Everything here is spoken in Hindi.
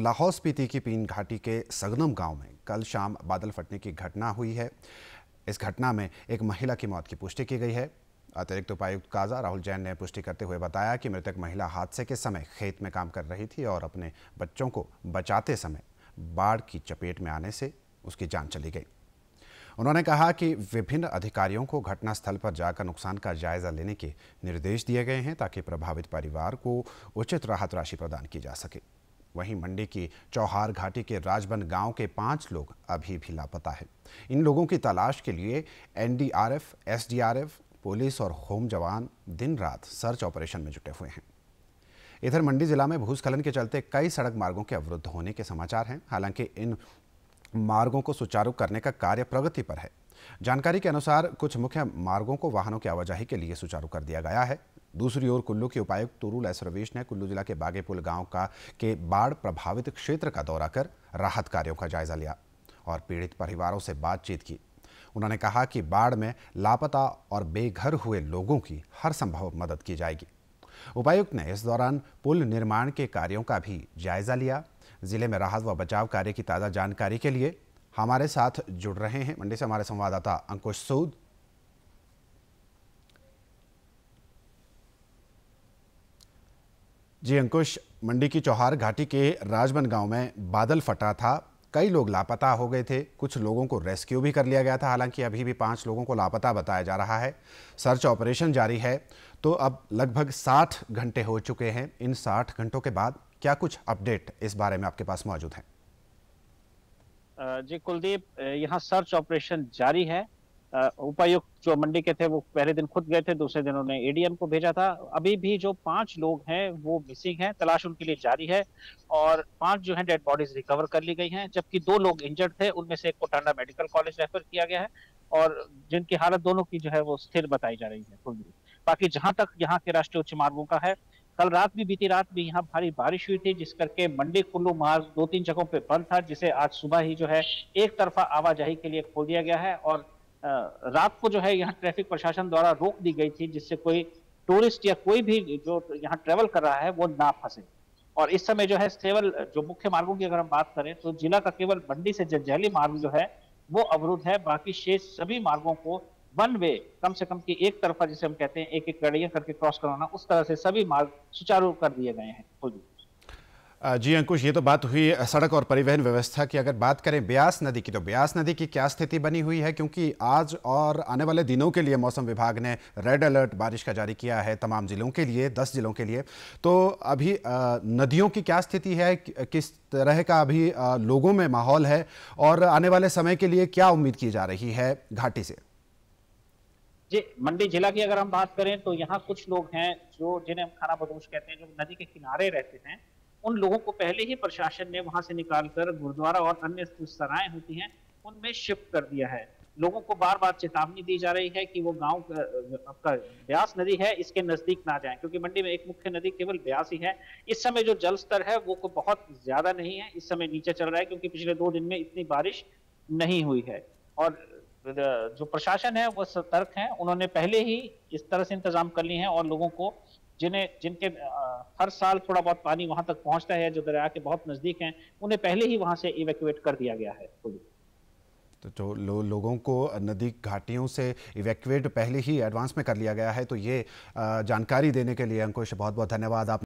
लाहौल स्पीति की पीन घाटी के सगनम गांव में कल शाम बादल फटने की घटना हुई है इस घटना में एक महिला की मौत की पुष्टि की गई है अतिरिक्त तो उपायुक्त काजा राहुल जैन ने पुष्टि करते हुए बताया कि मृतक महिला हादसे के समय खेत में काम कर रही थी और अपने बच्चों को बचाते समय बाढ़ की चपेट में आने से उसकी जान चली गई उन्होंने कहा कि विभिन्न अधिकारियों को घटनास्थल पर जाकर नुकसान का जायजा लेने के निर्देश दिए गए हैं ताकि प्रभावित परिवार को उचित राहत राशि प्रदान की जा सके वहीं मंडी की चौहार घाटी के राजबन गांव के पांच लोग अभी भी लापता है इन लोगों की तलाश के लिए एनडीआरएफ एसडीआरएफ पुलिस और होम जवान दिन रात सर्च ऑपरेशन में जुटे हुए हैं इधर मंडी जिला में भूस्खलन के चलते कई सड़क मार्गों के अवरुद्ध होने के समाचार हैं हालांकि इन मार्गों को सुचारू करने का कार्य प्रगति पर है जानकारी के अनुसार कुछ मुख्य मार्गों को वाहनों की आवाजाही के लिए सुचारू कर दिया गया है दूसरी ओर कुल्लू के उपायुक्त तुरुल एस रवेश ने कुल्लू जिला के बागेपुल गांव का के बाढ़ प्रभावित क्षेत्र का दौरा कर राहत कार्यों का जायजा लिया और पीड़ित परिवारों से बातचीत की उन्होंने कहा कि बाढ़ में लापता और बेघर हुए लोगों की हर संभव मदद की जाएगी उपायुक्त ने इस दौरान पुल निर्माण के कार्यों का भी जायजा लिया जिले में राहत व बचाव कार्य की ताज़ा जानकारी के लिए हमारे साथ जुड़ रहे हैं मंडी से हमारे संवाददाता अंकुश सूद जी अंकुश मंडी की चौहार घाटी के राजबन गांव में बादल फटा था कई लोग लापता हो गए थे कुछ लोगों को रेस्क्यू भी कर लिया गया था हालांकि अभी भी पांच लोगों को लापता बताया जा रहा है सर्च ऑपरेशन जारी है तो अब लगभग साठ घंटे हो चुके हैं इन साठ घंटों के बाद क्या कुछ अपडेट इस बारे में आपके पास मौजूद है जी कुलदीप यहाँ सर्च ऑपरेशन जारी है उपायुक्त जो मंडी के थे वो पहले दिन खुद गए थे दूसरे दिन उन्होंने एडीएम को भेजा था अभी भी जो पांच लोग हैं वो मिसिंग हैं तलाश उनके लिए जारी है और पांच जो है डेड बॉडीज रिकवर कर ली गई हैं जबकि दो लोग इंजर्ड थे उनमें से एक को टांडा मेडिकल कॉलेज रेफर किया गया है और जिनकी हालत दोनों की जो है वो स्थिर बताई जा रही है बाकी जहां तक यहाँ के राष्ट्रीय उच्च मार्गो का है कल रात भी बीती रात भी यहाँ भारी बारिश हुई थी जिस करके मंडी कुल्लू मार्ग दो तीन जगहों पे बंद था जिसे आज सुबह ही जो है एक तरफा आवाजाही के लिए खोल दिया गया है और रात को जो है यहाँ ट्रैफिक प्रशासन द्वारा रोक दी गई थी जिससे कोई टूरिस्ट या कोई भी जो यहाँ ट्रेवल कर रहा है वो ना फंसे और इस समय जो है केवल जो मुख्य मार्गों की अगर हम बात करें तो जिला का केवल मंडी से जंजहली मार्ग जो है वो अवरुद्ध है बाकी शेष सभी मार्गों को वन वे कम से कम की एक तरफा जिसे हम कहते हैं एक एक गड़िया करके क्रॉस करवाना उस तरह से सभी मार्ग सुचारू कर दिए गए हैं खुद जी अंकुश ये तो बात हुई सड़क और परिवहन व्यवस्था की अगर बात करें ब्यास नदी की तो ब्यास नदी की क्या स्थिति बनी हुई है क्योंकि आज और आने वाले दिनों के लिए मौसम विभाग ने रेड अलर्ट बारिश का जारी किया है तमाम जिलों के लिए दस जिलों के लिए तो अभी नदियों की क्या स्थिति है किस तरह का अभी लोगों में माहौल है और आने वाले समय के लिए क्या उम्मीद की जा रही है घाटी से जी मंडी जिला की अगर हम बात करें तो यहाँ कुछ लोग हैं जो जिन्हें हम खाना बदोश कहते हैं जो नदी के किनारे रहते हैं उन लोगों को पहले ही प्रशासन ने वहां से निकाल कर गुरुद्वारा और अन्य सराय होती हैं उनमें शिफ्ट कर दिया है लोगों को बार बार चेतावनी दी जा रही है कि वो गांव आपका ब्यास नदी है इसके नजदीक ना जाएं क्योंकि मंडी में एक मुख्य नदी केवल ब्यास ही है इस समय जो जल स्तर है वो बहुत ज्यादा नहीं है इस समय नीचे चल रहा है क्योंकि पिछले दो दिन में इतनी बारिश नहीं हुई है और जो प्रशासन है वो सतर्क है उन्होंने पहले ही इस तरह से इंतजाम कर लिए हैं और लोगों को जिन्हें जिनके हर साल थोड़ा बहुत पानी वहां तक पहुंचता है जो दरिया के बहुत नजदीक हैं उन्हें पहले ही वहां से इवेक्यूएट कर दिया गया है तो जो तो लो, लोगों को नदी घाटियों से इवेक्यूएट पहले ही एडवांस में कर लिया गया है तो ये जानकारी देने के लिए अंकुश बहुत बहुत धन्यवाद आप